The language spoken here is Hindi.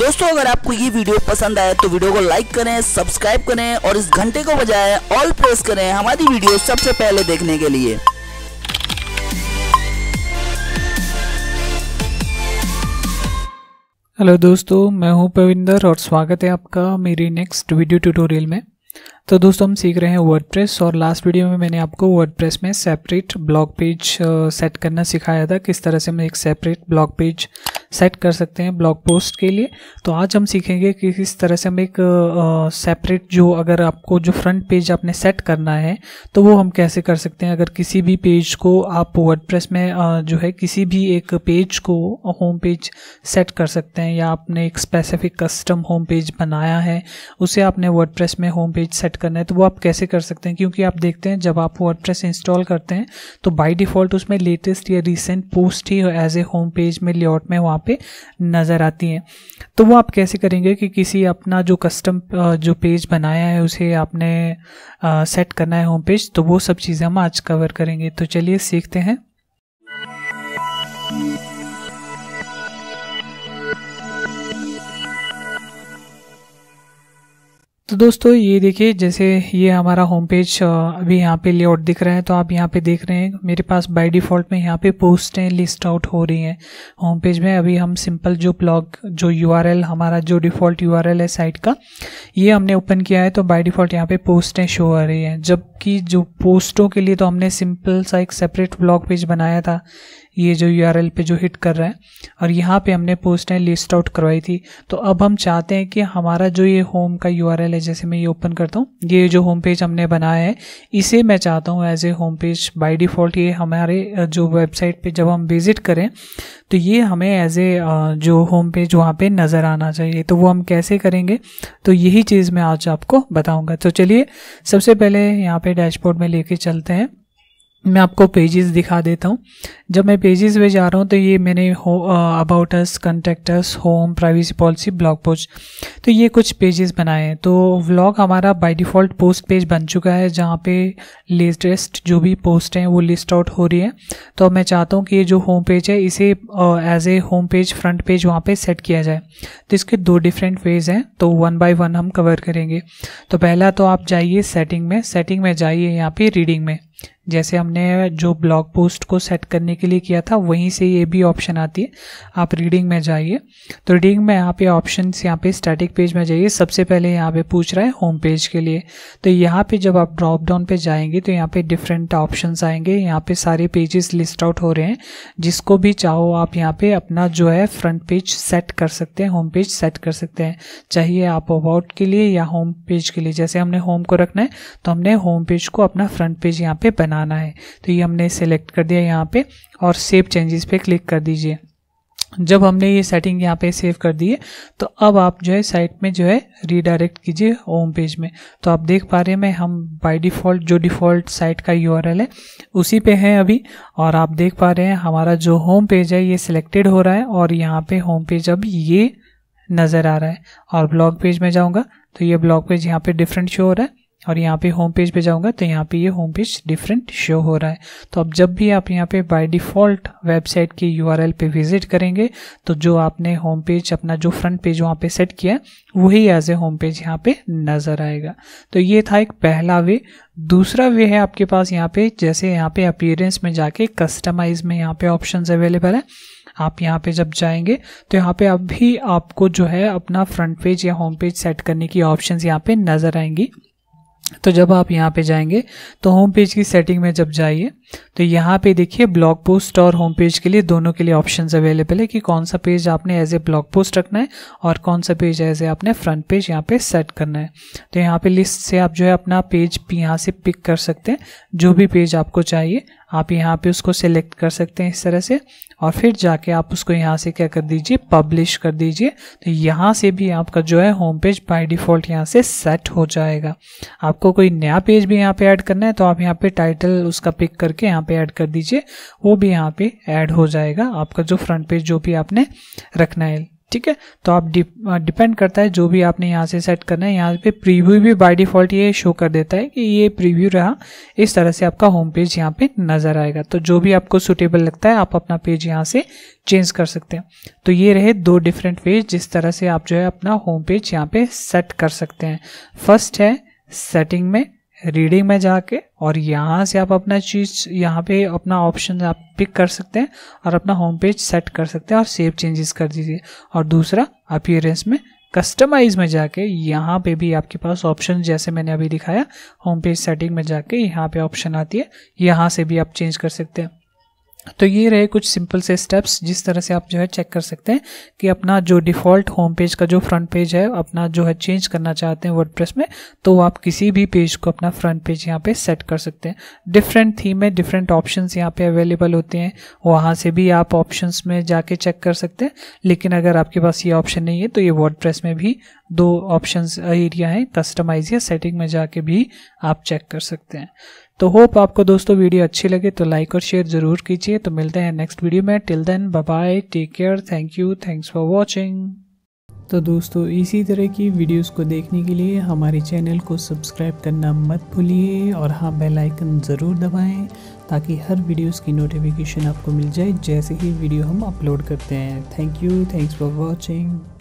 दोस्तों अगर आपको ये वीडियो पसंद आए तो वीडियो को लाइक करें सब्सक्राइब करें और इस घंटे को बजाय ऑल प्रेस करें हमारी वीडियो सबसे पहले देखने के लिए हेलो दोस्तों मैं हूं पविंदर और स्वागत है आपका मेरी नेक्स्ट वीडियो ट्यूटोरियल में तो दोस्तों हम सीख रहे हैं वर्डप्रेस और लास्ट वीडियो में मैंने आपको वर्डप्रेस में सेपरेट ब्लॉग पेज सेट करना सिखाया था किस तरह से हम एक सेपरेट ब्लॉग पेज सेट कर सकते हैं ब्लॉग पोस्ट के लिए तो आज हम सीखेंगे कि किस तरह से हम एक सेपरेट जो अगर आपको जो फ्रंट पेज आपने सेट करना है तो वो हम कैसे कर सकते हैं अगर किसी भी पेज को आप वर्डप्रेस में आ, जो है किसी भी एक पेज को होम पेज सेट कर सकते हैं या आपने एक स्पेसिफिक कस्टम होम पेज बनाया है उसे आपने वर्ड में होम पेज सेट करना है तो वो आप कैसे कर सकते हैं क्योंकि आप देखते हैं जब आप वर्ड इंस्टॉल करते हैं तो बाई डिफ़ॉल्ट उसमें लेटेस्ट या रिसेंट पोस्ट ही एज ए होम पेज में लेआउट में वहाँ यहाँ पे नज़र आती हैं तो वो आप कैसे करेंगे कि किसी अपना जो कस्टम जो पेज बनाया है उसे आपने सेट करना है होम पेज तो वो सब चीज़ें हम आज कवर करेंगे तो चलिए सीखते हैं दोस्तों ये देखिए जैसे ये हमारा होम पेज अभी यहाँ पे लेआउट दिख रहा है तो आप यहाँ पे देख रहे हैं मेरे पास बाय डिफ़ॉल्ट में यहाँ पे पोस्टें लिस्ट आउट हो रही हैं होम पेज में अभी हम सिंपल जो ब्लॉग जो यू हमारा जो डिफ़ॉल्ट यू है साइट का ये हमने ओपन किया है तो बाय डिफ़ॉल्ट यहाँ पे पोस्टें शो आ रही हैं जबकि जो पोस्टों के लिए तो हमने सिंपल सा एक सेपरेट ब्लॉग पेज बनाया था ये जो यू पे जो हिट कर रहा है और यहाँ पे हमने पोस्टें लिस्ट आउट करवाई थी तो अब हम चाहते हैं कि हमारा जो ये होम का यू है जैसे मैं ये ओपन करता हूँ ये जो होम पेज हमने बनाया है इसे मैं चाहता हूँ as a home page by default ये हमारे जो वेबसाइट पर जब हम विज़िट करें तो ये हमें एज ए जो होम पेज वहाँ पर नज़र आना चाहिए तो वो हम कैसे करेंगे तो यही चीज़ मैं आज आपको बताऊँगा तो चलिए सबसे पहले यहाँ पर डैशबोर्ड में लेके चलते हैं मैं आपको पेजेस दिखा देता हूँ जब मैं पेजेस पे जा रहा हूँ तो ये मैंने हो about us contact us home privacy policy blog post तो ये कुछ पेजेस बनाए हैं तो ब्लॉग हमारा बाय डिफ़ॉल्ट पोस्ट पेज बन चुका है जहाँ पे लेटेस्ट जो भी पोस्ट हैं वो लिस्ट आउट हो रही है तो मैं चाहता हूँ कि ये जो होम पेज है इसे as a home page front page वहाँ पर पे सेट किया जाए तो इसके दो डिफरेंट वेज हैं तो वन बाई वन हम कवर करेंगे तो पहला तो आप जाइए सेटिंग में सेटिंग में जाइए यहाँ पर रीडिंग में जैसे हमने जो ब्लॉग पोस्ट को सेट करने के लिए किया था वहीं से ये भी ऑप्शन आती है आप रीडिंग में जाइए तो रीडिंग में यहाँ पे ऑप्शन यहाँ पे स्टैटिक पेज में जाइए सबसे पहले यहाँ पे पूछ रहा है होम पेज के लिए तो यहाँ पे जब आप ड्रॉप डाउन पे जाएंगे तो यहाँ पे डिफरेंट ऑप्शन आएंगे यहाँ पे सारे पेजेस लिस्ट आउट हो रहे हैं जिसको भी चाहो आप यहाँ पे अपना जो है फ्रंट पेज सेट कर सकते हैं होम पेज सेट कर सकते हैं चाहिए आप अबाउट के लिए या होम पेज के लिए जैसे हमने होम को रखना है तो हमने होम पेज को अपना फ्रंट पेज यहाँ पे बना बनाना है तो ये हमने सेलेक्ट कर दिया यहाँ पे और सेव चेंजेस पे क्लिक कर दीजिए जब हमने ये सेटिंग यहाँ पे सेव कर दी है तो अब आप जो है साइट में जो है रीडायरेक्ट कीजिए होम पेज में तो आप देख पा रहे हैं मैं हम बाय डिफ़ॉल्ट जो डिफ़ॉल्ट साइट का यूआरएल है उसी पे हैं अभी और आप देख पा रहे हैं हमारा जो होम पेज है ये सिलेक्टेड हो रहा है और यहाँ पे होम पेज अब ये नज़र आ रहा है और ब्लॉग पेज में जाऊँगा तो ये ब्लॉग पेज यहाँ पर डिफरेंट शो हो रहा है और यहाँ पे होम पेज पे जाऊँगा तो यहाँ पे ये होम पेज डिफरेंट शो हो रहा है तो अब जब भी आप यहाँ पे बाय डिफ़ॉल्ट वेबसाइट के यू पे विजिट करेंगे तो जो आपने होम पेज अपना जो फ्रंट पेज वहाँ पे सेट किया वही एज ए होम पेज यहाँ पे नज़र आएगा तो ये था एक पहला वे दूसरा वे है आपके पास यहाँ पे जैसे यहाँ पे अपियरेंस में जाके कस्टमाइज में यहाँ पे ऑप्शन अवेलेबल है आप यहाँ पे जब जाएंगे तो यहाँ पे अब भी आपको जो है अपना फ्रंट पेज या होम पेज सेट करने की ऑप्शंस यहाँ पे नज़र आएंगी तो जब आप यहाँ पे जाएंगे तो होम पेज की सेटिंग में जब जाइए तो यहाँ पे देखिए ब्लॉग पोस्ट और होम पेज के लिए दोनों के लिए ऑप्शन अवेलेबल है कि कौन सा पेज आपने एज ए ब्लॉग पोस्ट रखना है और कौन सा पेज एज ए आपने फ्रंट पेज यहाँ पे सेट करना है तो यहाँ पे लिस्ट से आप जो है अपना पेज यहाँ से पिक कर सकते हैं जो भी पेज आपको चाहिए आप यहाँ पे उसको सिलेक्ट कर सकते हैं इस तरह से और फिर जाके आप उसको यहाँ से क्या कर दीजिए पब्लिश कर दीजिए तो यहाँ से भी आपका जो है होम पेज बाय डिफ़ॉल्ट यहाँ से सेट हो जाएगा आपको कोई नया पेज भी यहाँ पे ऐड करना है तो आप यहाँ पे टाइटल उसका पिक करके करके यहाँ पे ऐड कर दीजिए वो भी यहाँ पे ऐड हो जाएगा आपका जो फ्रंट पेज जो भी आपने रखना है ठीक है तो आप डिपेंड करता है जो भी आपने यहाँ से सेट करना है यहाँ पे प्रीव्यू भी बाय डिफॉल्ट ये शो कर देता है कि ये प्रीव्यू रहा इस तरह से आपका होम पेज यहाँ पे नज़र आएगा तो जो भी आपको सुटेबल लगता है आप अपना पेज यहाँ से चेंज कर सकते हैं तो ये रहे दो डिफरेंट वेज जिस तरह से आप जो है अपना होम पेज यहाँ पे सेट कर सकते हैं फर्स्ट है सेटिंग में रीडिंग में जाके और यहाँ से आप अपना चीज़ यहाँ पे अपना ऑप्शन आप पिक कर सकते हैं और अपना होम पेज सेट कर सकते हैं और सेव चेंजेस कर दीजिए और दूसरा अपीयरेंस में कस्टमाइज में जाके यहाँ पे भी आपके पास ऑप्शन जैसे मैंने अभी दिखाया होम पेज सेटिंग में जाके यहाँ पे ऑप्शन आती है यहाँ से भी आप चेंज कर सकते हैं तो ये रहे कुछ सिंपल से स्टेप्स जिस तरह से आप जो है चेक कर सकते हैं कि अपना जो डिफ़ॉल्ट होम पेज का जो फ्रंट पेज है अपना जो है चेंज करना चाहते हैं वर्डप्रेस में तो आप किसी भी पेज को अपना फ्रंट पेज यहाँ पे सेट कर सकते हैं डिफरेंट थीम में डिफरेंट ऑप्शन यहाँ पे अवेलेबल होते हैं वहाँ से भी आप ऑप्शन में जाके चेक कर सकते हैं लेकिन अगर आपके पास ये ऑप्शन नहीं है तो ये वर्ड में भी दो ऑप्शन एरिया हैं कस्टमाइज या सेटिंग में जाके भी आप चेक कर सकते हैं तो होप आपको दोस्तों वीडियो अच्छी लगे तो लाइक और शेयर जरूर कीजिए तो मिलते हैं नेक्स्ट वीडियो में till then bye take care thank you thanks for watching तो दोस्तों इसी तरह की वीडियोस को देखने के लिए हमारे चैनल को सब्सक्राइब करना मत भूलिए और हाँ बेल आइकन ज़रूर दबाएं ताकि हर वीडियोस की नोटिफिकेशन आपको मिल जाए जैसे ही वीडियो हम अपलोड करते हैं thank you thanks for watching